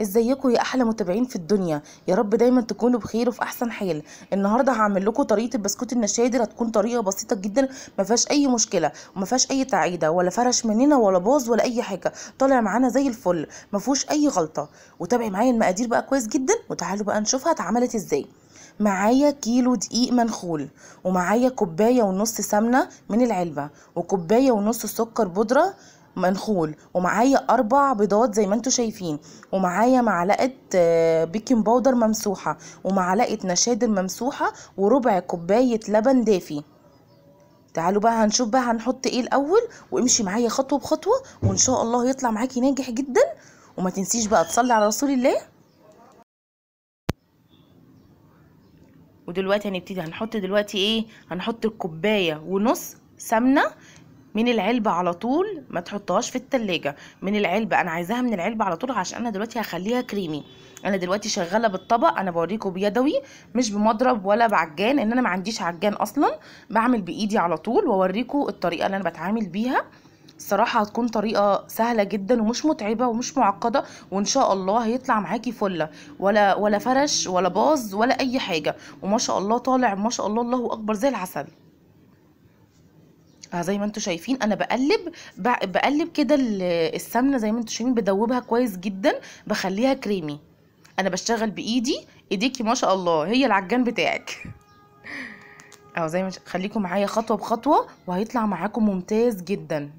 ازيكم يا احلى متابعين في الدنيا يا رب دايما تكونوا بخير وفي احسن حال النهارده هعمل لكم طريقه البسكوت النشادر هتكون طريقه بسيطه جدا ما فيهاش اي مشكله وما فيهاش اي تعيده ولا فرش مننا ولا باظ ولا اي حاجه طالع معانا زي الفل ما فيهوش اي غلطه وتابعي معايا المقادير بقى كويس جدا وتعالوا بقى نشوفها اتعملت ازاي معايا كيلو دقيق منخول ومعايا كوبايه ونص سمنه من العلبه وكوبايه ونص سكر بودره منخول ومعايا اربع بيضات زي ما انتم شايفين ومعايا معلقه بيكنج آه، باودر ممسوحه ومعلقه نشادر ممسوحه وربع كوبايه لبن دافي تعالوا بقى هنشوف بقى هنحط ايه الاول وامشي معايا خطوه بخطوه وان شاء الله يطلع معاكي ناجح جدا وما تنسيش بقى تصلي على رسول الله ودلوقتي هنبتدي هنحط دلوقتي ايه هنحط الكوبايه ونص سمنه من العلبة على طول ما تحطهاش في التلاجة من العلبة انا عايزاها من العلبة على طول عشان انا دلوقتي هخليها كريمي انا دلوقتي شغالة بالطبق انا بوريكو بيدوي مش بمضرب ولا بعجان ان انا ما عنديش عجان اصلا بعمل بايدي على طول ووريكو الطريقة اللي انا بتعامل بيها الصراحة هتكون طريقة سهلة جدا ومش متعبة ومش معقدة وان شاء الله هيطلع معاكي فلة ولا ولا فرش ولا باظ ولا اي حاجة وما شاء الله طالع ما شاء الله الله اكبر زي العسل زي ما انتم شايفين انا بقلب بقلب كده السمنه زي ما انتم شايفين بدوبها كويس جدا بخليها كريمي انا بشتغل بايدي ايديكي ما شاء الله هي العجان بتاعك اهو زي ما خليكم معايا خطوه بخطوه وهيطلع معاكم ممتاز جدا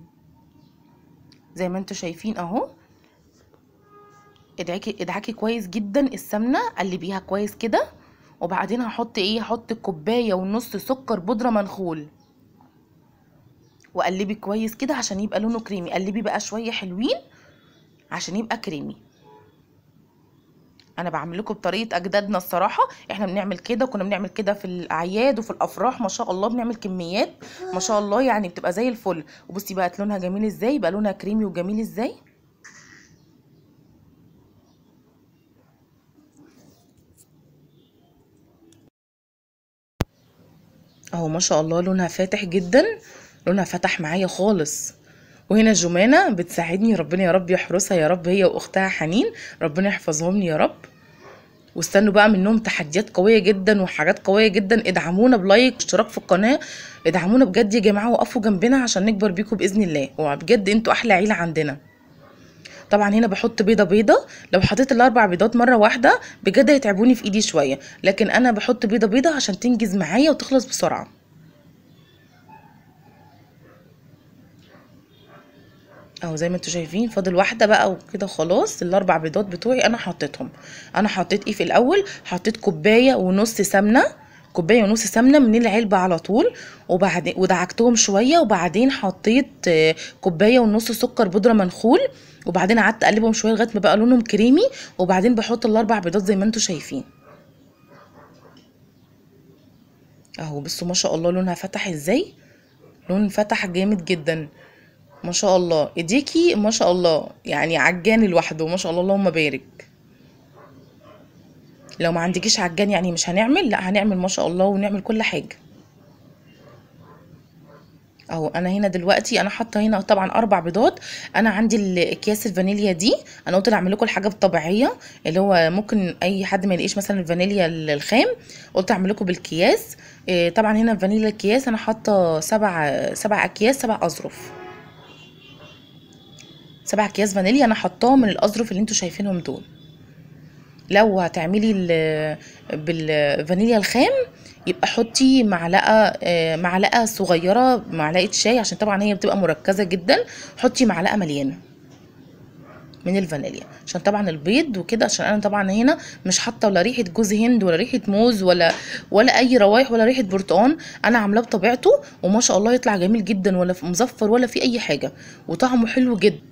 زي ما انتم شايفين اهو ادعكي ادعكي كويس جدا السمنه قلبيها كويس كده وبعدين هحط ايه هحط كوبايه ونص سكر بودره منخول وقلبي كويس كده عشان يبقى لونه كريمي قلبي بقى شويه حلوين عشان يبقى كريمي انا بعمل لكم بطريقه اجدادنا الصراحه احنا بنعمل كده وكنا بنعمل كده في الاعياد وفي الافراح ما شاء الله بنعمل كميات ما شاء الله يعني بتبقى زي الفل وبصي بقى لونها جميل ازاي بقى لونها كريمي وجميل ازاي اهو ما شاء الله لونها فاتح جدا لونها فتح معايا خالص وهنا جمانة بتساعدني ربنا يا رب يحرسها يا رب هي واختها حنين ربنا يحفظهم لي يا رب واستنوا بقى منهم تحديات قويه جدا وحاجات قويه جدا ادعمونا بلايك واشتراك في القناه ادعمونا بجد يا جماعه وقفوا جنبنا عشان نكبر بيكم باذن الله وبجد انتوا احلى عيله عندنا طبعا هنا بحط بيضه بيضه لو حطيت الاربع بيضات مره واحده بجد هيتعبوني في ايدي شويه لكن انا بحط بيضه بيضه عشان تنجز معايا وتخلص بسرعه اهو زي ما انتوا شايفين فاضل واحده بقى وكده خلاص الاربع بيضات بتوعي انا حطيتهم انا حطيت ايه في الاول حطيت كوبايه ونص سمنه كوبايه ونص سمنه من العلبه على طول وبعدين ودعكتهم شويه وبعدين حطيت آه، كوبايه ونص سكر بودره منخول وبعدين قعدت اقلبهم شويه لغايه ما بقى لونهم كريمي وبعدين بحط الاربع بيضات زي ما انتوا شايفين اهو بصوا ما شاء الله لونها فتح ازاي لون فتح جامد جدا ما شاء الله ايديكي ما شاء الله يعني عجان لوحده ما شاء الله اللهم بارك لو ما عندكيش عجان يعني مش هنعمل لا هنعمل ما شاء الله ونعمل كل حاجه اهو انا هنا دلوقتي انا حاطه هنا طبعا اربع بيضات انا عندي الاكياس الفانيليا دي انا قلت اعمل لكم الحاجه الطبيعيه اللي هو ممكن اي حد ما يلاقيش مثلا الفانيليا الخام قلت اعمل لكم بالكياس آه، طبعا هنا الفانيليا الكياس انا حاطه سبع سبع اكياس سبع اظرف سبع اكياس فانيليا انا حطاها من الاظرف اللي انتوا شايفينهم دول لو هتعملي بالفانيليا الخام يبقى حطي معلقه آه، معلقه صغيره معلقه شاي عشان طبعا هي بتبقى مركزه جدا حطي معلقه مليانه من الفانيليا عشان طبعا البيض وكده عشان انا طبعا هنا مش حاطه ولا ريحه جوز هند ولا ريحه موز ولا ولا اي روايح ولا ريحه برتقان انا عاملاه بطبيعته وما شاء الله يطلع جميل جدا ولا مزفر ولا في اي حاجه وطعمه حلو جدا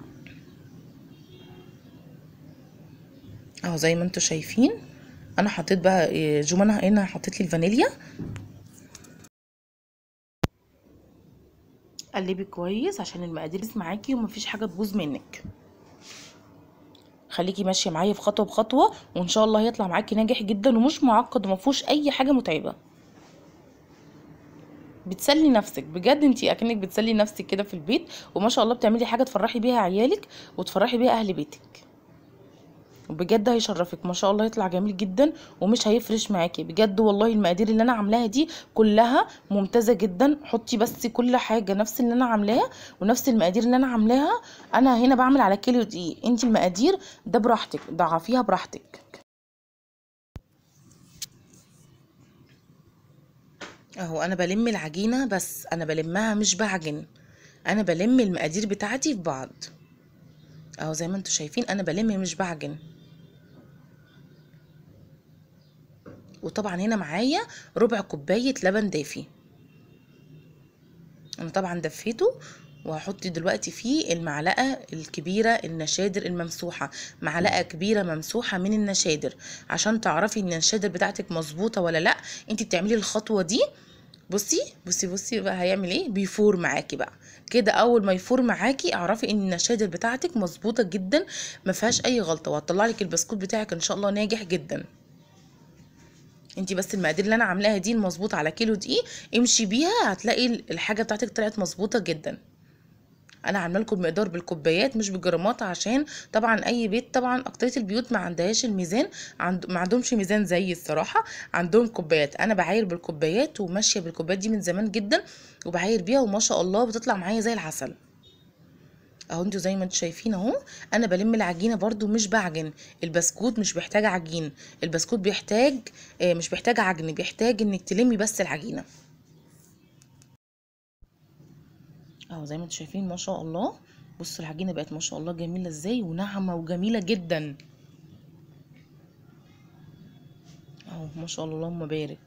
اهو زي ما انتم شايفين انا حطيت بقى إيه، جوانا هنا حطيت لي الفانيليا قلبي كويس عشان المقادير معاكي ومفيش حاجه تبوظ منك خليكي ماشيه معايا في خطوه بخطوه وان شاء الله هيطلع معاكي ناجح جدا ومش معقد ومفهوش اي حاجه متعبه بتسلي نفسك بجد انتي اكنك بتسلي نفسك كده في البيت وما شاء الله بتعملي حاجه تفرحي بيها عيالك وتفرحي بيها اهل بيتك وبجد هيشرفك ما شاء الله يطلع جميل جدا ومش هيفرش معاكي بجد والله المقادير اللي انا عاملاها دي كلها ممتازه جدا حطي بس كل حاجه نفس اللي انا عاملاها ونفس المقادير اللي انا عاملاها انا هنا بعمل على كيلو دقيق انت المقادير ده براحتك ضعفيها براحتك اهو انا بلم العجينه بس انا بلمها مش بعجن انا بلم المقادير بتاعتي في بعض اهو زي ما انتوا شايفين انا بلم مش بعجن وطبعا هنا معايا ربع كوباية لبن دافي انا طبعا دفيته وهحط دلوقتي فيه المعلقة الكبيرة النشادر الممسوحة معلقة كبيرة ممسوحة من النشادر عشان تعرفي ان النشادر بتاعتك مظبوطة ولا لا انت بتعملي الخطوة دي بصي بصي بصي بقى هيعمل ايه بيفور معاكي بقى كده اول ما يفور معاكي اعرفي ان النشادر بتاعتك مظبوطه جدا ما فيهاش اي غلطه وهتطلعلك لك البسكوت بتاعك ان شاء الله ناجح جدا انت بس المقادير اللي انا عاملاها دي المظبوط على كيلو دقيق امشي بيها هتلاقي الحاجه بتاعتك طلعت مظبوطه جدا انا عامله لكم المقدار بالكوبايات مش بالجرامات عشان طبعا اي بيت طبعا اكتريه البيوت ما عندهاش الميزان عند... ما عندهمش ميزان زي الصراحه عندهم كوبايات انا بعاير بالكوبايات وماشيه بالكوبايات دي من زمان جدا وبعاير بيها وما شاء الله بتطلع معايا زي العسل اهو انتوا زي ما انتوا شايفين اهو انا بلم العجينه برده مش بعجن البسكوت مش بيحتاج عجين البسكوت بيحتاج آه مش بيحتاج عجن بيحتاج انك تلمي بس العجينه اهو زي ما انتوا شايفين ما شاء الله بصوا العجينه بقت ما شاء الله جميله ازاي وناعمه وجميله جدا اهو ما شاء الله اللهم بارك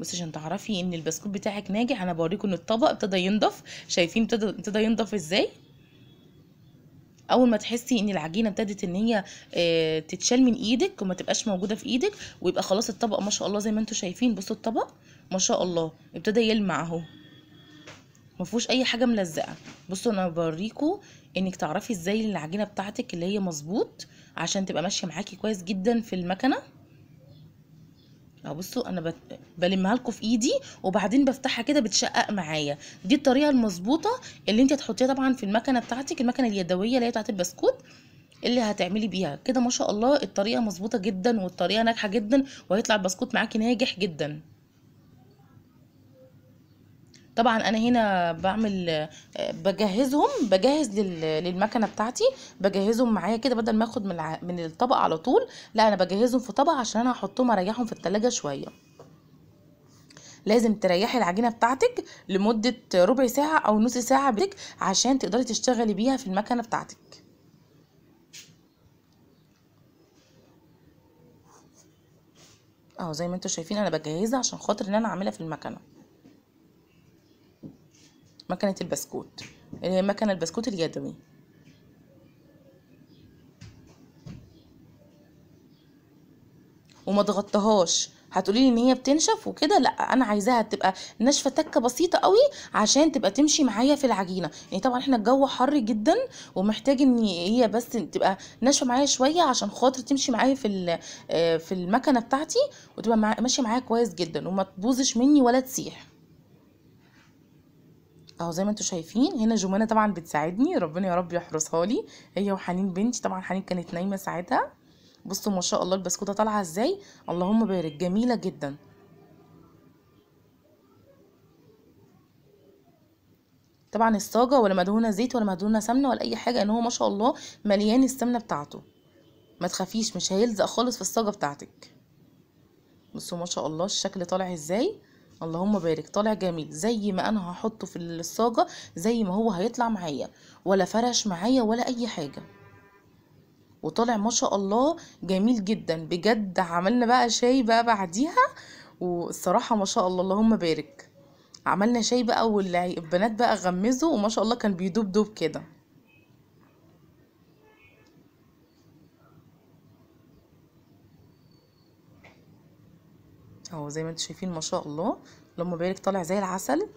بصي عشان تعرفي ان البسكوت بتاعك ناجح انا بوريكم ان الطبق ابتدى ينضف شايفين ابتدى ينضف ازاي اول ما تحسي ان العجينه ابتدت ان هي آه، تتشال من ايدك وما تبقاش موجوده في ايدك ويبقى خلاص الطبق ما شاء الله زي ما انتم شايفين بصوا الطبق ما شاء الله ابتدى يلمع اهو ما فيهوش اي حاجه ملزقه بصوا انا بوريكم انك تعرفي ازاي العجينه بتاعتك اللي هي مظبوط عشان تبقى ماشيه معاكي كويس جدا في المكنه اهو بصوا انا بت... بلمها لكم في ايدي وبعدين بفتحها كده بتشقق معايا دي الطريقه المظبوطه اللي انت هتحطيها طبعا في المكنه بتاعتك المكنه اليدويه اللي هي بتاعت البسكوت اللي هتعملي بيها كده ما شاء الله الطريقه مظبوطه جدا والطريقه ناجحه جدا وهيطلع البسكوت معاكي ناجح جدا طبعا انا هنا بعمل بجهزهم بجهز للمكنه بتاعتي بجهزهم معايا كده بدل ما اخد من الطبق على طول لا انا بجهزهم في طبق عشان انا هحطهم اريحهم في التلاجة شويه لازم تريحي العجينه بتاعتك لمده ربع ساعه او نص ساعه بتك عشان تقدري تشتغلي بيها في المكنه بتاعتك اهو زي ما انتم شايفين انا بجهزها عشان خاطر ان انا اعملها في المكنه مكنة البسكوت اللي آه، هي مكنة البسكوت اليدوي وما ضغطتهاش هتقولي لي ان هي بتنشف وكده لا انا عايزاها تبقى ناشفه تكه بسيطه قوي عشان تبقى تمشي معايا في العجينه يعني طبعا احنا الجو حر جدا ومحتاج ان هي بس تبقى ناشفه معايا شويه عشان خاطر تمشي معايا في آه، في المكنه بتاعتي وتبقى ماشيه معايا كويس جدا وما تبوظش مني ولا تسيح اهو زي ما انتوا شايفين هنا جمانه طبعا بتساعدني ربنا يا رب يحرسها لي هي وحنين بنتي طبعا حنين كانت نايمه ساعتها بصوا ما شاء الله البسكوته طالعه ازاي اللهم بارك جميله جدا طبعا الصاجه ولا مدهونه زيت ولا مدهونه سمنه ولا اي حاجه ان هو ما شاء الله مليان السمنه بتاعته ما تخافيش مش هيلزق خالص في الصاجه بتاعتك بصوا ما شاء الله الشكل طالع ازاي اللهم بارك طالع جميل زي ما انا هحطه في الصاجه زي ما هو هيطلع معايا ولا فرش معايا ولا اي حاجه وطالع ما شاء الله جميل جدا بجد عملنا بقى شاي بقى بعديها والصراحه ما شاء الله اللهم بارك عملنا شاي بقى والبنات بقى غمزوا وما شاء الله كان بيدوب دوب كده اهو زي ما انتم شايفين ما شاء الله اللهم بارك طالع زي العسل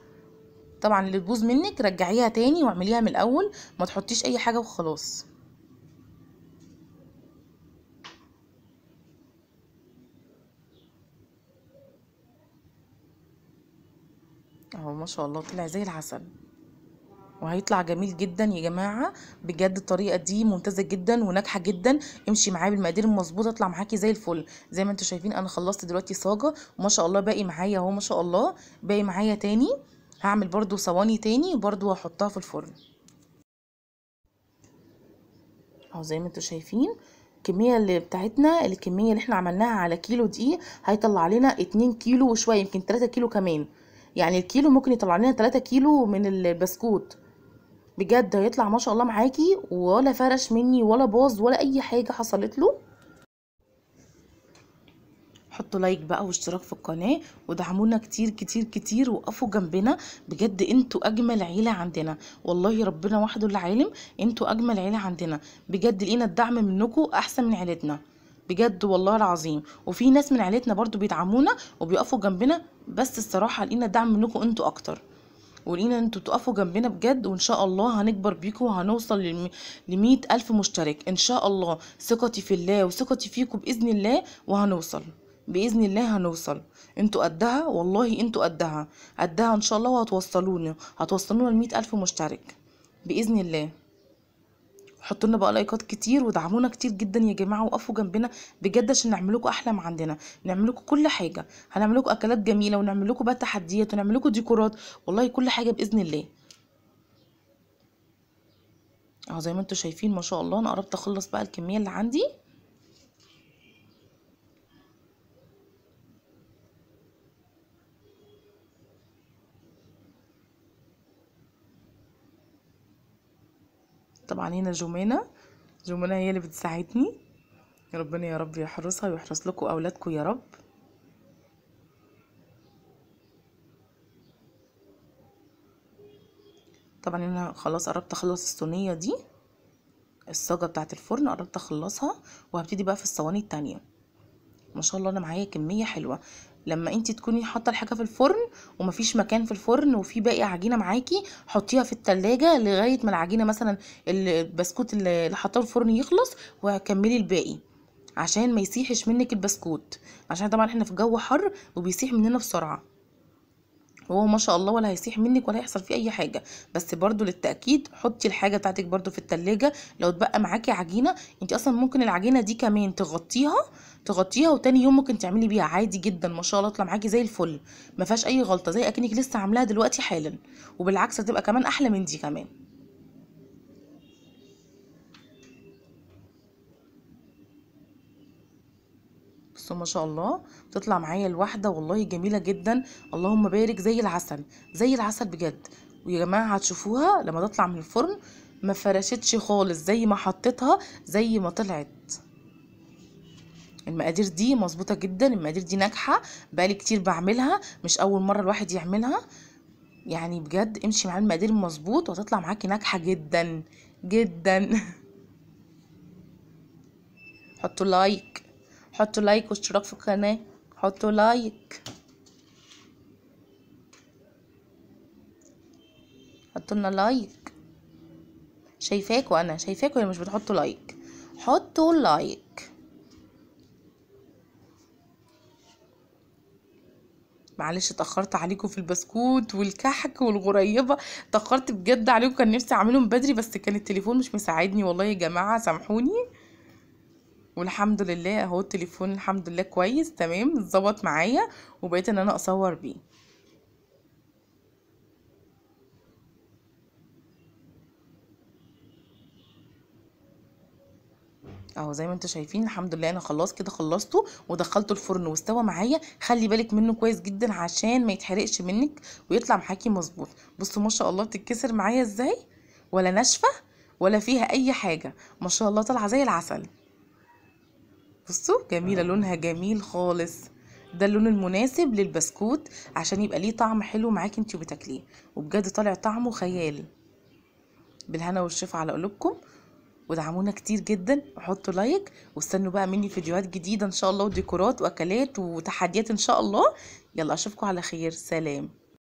طبعا اللي تبوظ منك رجعيها تاني واعمليها من الاول ما تحطيش اي حاجه وخلاص اهو ما شاء الله طلع زي العسل وهيطلع جميل جدا يا جماعه بجد الطريقه دي ممتازه جدا وناجحه جدا امشي معايا بالمقادير المظبوطه اطلع معاكي زي الفل زي ما انتم شايفين انا خلصت دلوقتي صاجه وما شاء الله باقي معايا اهو ما شاء الله باقي معايا تاني هعمل برضو صواني تاني برضو هحطها في الفرن اهو زي ما انتم شايفين الكميه اللي بتاعتنا الكميه اللي احنا عملناها على كيلو دقيق هيطلع لنا 2 كيلو وشويه يمكن 3 كيلو كمان يعني الكيلو ممكن يطلع لنا 3 كيلو من البسكوت بجد هيطلع ما شاء الله معاكي ولا فرش مني ولا باظ ولا اي حاجه حصلت له حطوا لايك بقى واشتراك في القناه ودعمونا كتير كتير كتير وقفوا جنبنا بجد انتوا اجمل عيله عندنا والله ربنا وحده اللي عالم انتوا اجمل عيله عندنا بجد لقينا الدعم منكم احسن من عيلتنا بجد والله العظيم وفي ناس من عيلتنا برضو بيدعمونا وبيقفوا جنبنا بس الصراحه لقينا الدعم منكم انتوا اكتر ولينا انتوا تقفوا جنبنا بجد وان شاء الله هنكبر بيكم وهنوصل لمية الف مشترك ان شاء الله ثقتي في الله وثقتي فيكم باذن الله وهنوصل باذن الله هنوصل انتوا قدها والله انتوا قدها قدها ان شاء الله وهتوصلونا هتوصلونا لمية الف مشترك باذن الله حطوا لنا بقى لايكات كتير ودعمونا كتير جدا يا جماعه وقفوا جنبنا بجد عشان نعمل لكم احلى ما عندنا نعمل لكم كل حاجه هنعمل لكم اكلات جميله ونعمل لكم بقى تحديات ونعمل لكم ديكورات والله كل حاجه باذن الله اهو زي ما انتم شايفين ما شاء الله انا قربت اخلص بقى الكميه اللي عندي طبعا هنا جمانة جمانة هي اللي بتساعدني ربنا يا رب يحرسها ويحرس لكم أولادكم يا رب طبعا انا خلاص قربت اخلص الصينيه دي الصاجه بتاعه الفرن قربت اخلصها وهبتدي بقى في الصواني التانية ما شاء الله انا معايا كميه حلوه لما انت تكوني حاطه الحاجه في الفرن ومفيش مكان في الفرن وفي باقي عجينه معاكي حطيها في التلاجة لغايه ما العجينه مثلا البسكوت اللي حطاه الفرن يخلص وكملي الباقي عشان ما يسيحش منك البسكوت عشان طبعا احنا في جو حر وبيسيح مننا بسرعه وهو ما شاء الله ولا هيسيح منك ولا هيحصل فيه اي حاجه بس برده للتاكيد حطي الحاجه بتاعتك برده في التلاجة لو اتبقى معاكي عجينه انت اصلا ممكن العجينه دي كمان تغطيها تغطيها وتاني يوم ممكن تعملي بيها عادي جدا ما شاء الله تطلع معاكي زي الفل ما فيهاش اي غلطه زي اكنك لسه عاملاها دلوقتي حالا وبالعكس هتبقى كمان احلى من دي كمان بصوا ما شاء الله بتطلع معايا الواحده والله جميله جدا اللهم بارك زي العسل زي العسل بجد ويا جماعه هتشوفوها لما تطلع من الفرن ما فرشتش خالص زي ما حطيتها زي ما طلعت المقادير دي مظبوطه جدا المقادير دي ناجحه بقالي كتير بعملها مش اول مره الواحد يعملها يعني بجد امشي مع المقادير مظبوط وهتطلع معاكي ناجحه جدا جدا حطوا لايك حطوا لايك واشتراك في القناة حطوا لايك حطوا لنا لايك شايفاكوا انا شايفاكوا اللي مش بتحطوا لايك حطوا لايك معلش اتاخرت عليكم في البسكوت والكحك والغريبه اتاخرت بجد عليكم كان نفسي اعملهم بدري بس كان التليفون مش مساعدني والله يا جماعه سامحوني والحمد لله اهو التليفون الحمد لله كويس تمام اتظبط معايا وبقيت ان انا اصور بيه اهو زي ما انتم شايفين الحمد لله انا خلاص كده خلصته ودخلته الفرن واستوى معايا خلي بالك منه كويس جدا عشان ما يتحرقش منك ويطلع معاكي مظبوط بصوا ما شاء الله بتتكسر معايا ازاي ولا ناشفه ولا فيها اي حاجه ما شاء الله طالعه زي العسل بصوا جميلة آه. لونها جميل خالص ده اللون المناسب للبسكوت عشان يبقى ليه طعم حلو معاكي انتي وبتاكليه وبجد طالع طعمه خيالي بالهنا والشفا على قلوبكم ودعمونا كتير جدا وحطوا لايك واستنوا بقى مني فيديوهات جديده ان شاء الله وديكورات واكلات وتحديات ان شاء الله يلا اشوفكم على خير سلام